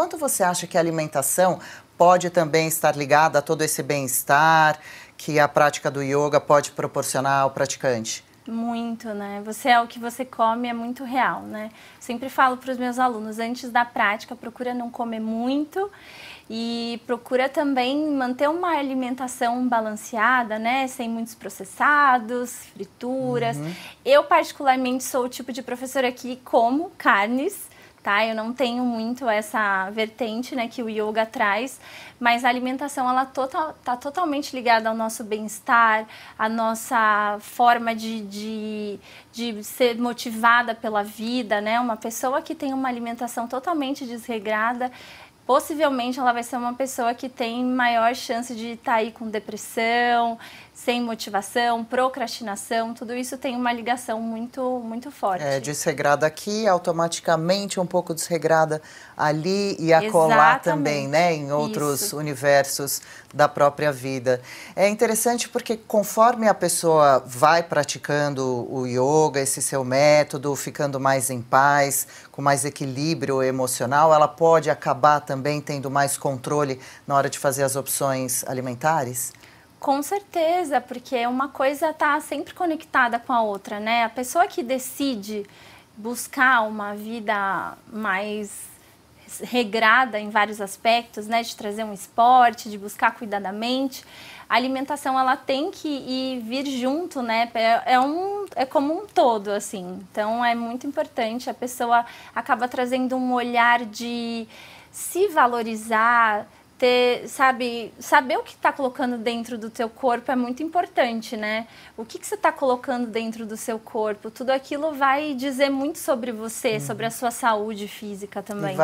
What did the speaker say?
Quanto você acha que a alimentação pode também estar ligada a todo esse bem-estar que a prática do yoga pode proporcionar ao praticante? Muito, né? Você é o que você come, é muito real, né? Sempre falo para os meus alunos, antes da prática, procura não comer muito e procura também manter uma alimentação balanceada, né? Sem muitos processados, frituras. Uhum. Eu, particularmente, sou o tipo de professora que como carnes, tá? Eu não tenho muito essa vertente, né, que o yoga traz, mas a alimentação ela total, tá totalmente ligada ao nosso bem-estar, à nossa forma de, de, de ser motivada pela vida, né? Uma pessoa que tem uma alimentação totalmente desregrada, possivelmente ela vai ser uma pessoa que tem maior chance de estar tá aí com depressão, sem motivação, procrastinação, tudo isso tem uma ligação muito, muito forte. É, desregrada aqui, automaticamente um pouco desregrada ali e acolá também, né? Em outros isso. universos da própria vida. É interessante porque conforme a pessoa vai praticando o yoga, esse seu método, ficando mais em paz, com mais equilíbrio emocional, ela pode acabar também também tendo mais controle na hora de fazer as opções alimentares? Com certeza, porque uma coisa está sempre conectada com a outra, né? A pessoa que decide buscar uma vida mais regrada em vários aspectos, né, de trazer um esporte, de buscar cuidar mente, a alimentação ela tem que ir, vir junto, né? É, é, um, é como um todo, assim. Então é muito importante. A pessoa acaba trazendo um olhar de se valorizar, ter, sabe, saber o que está colocando dentro do teu corpo é muito importante, né? O que, que você está colocando dentro do seu corpo, tudo aquilo vai dizer muito sobre você, sobre a uhum. sua saúde física também.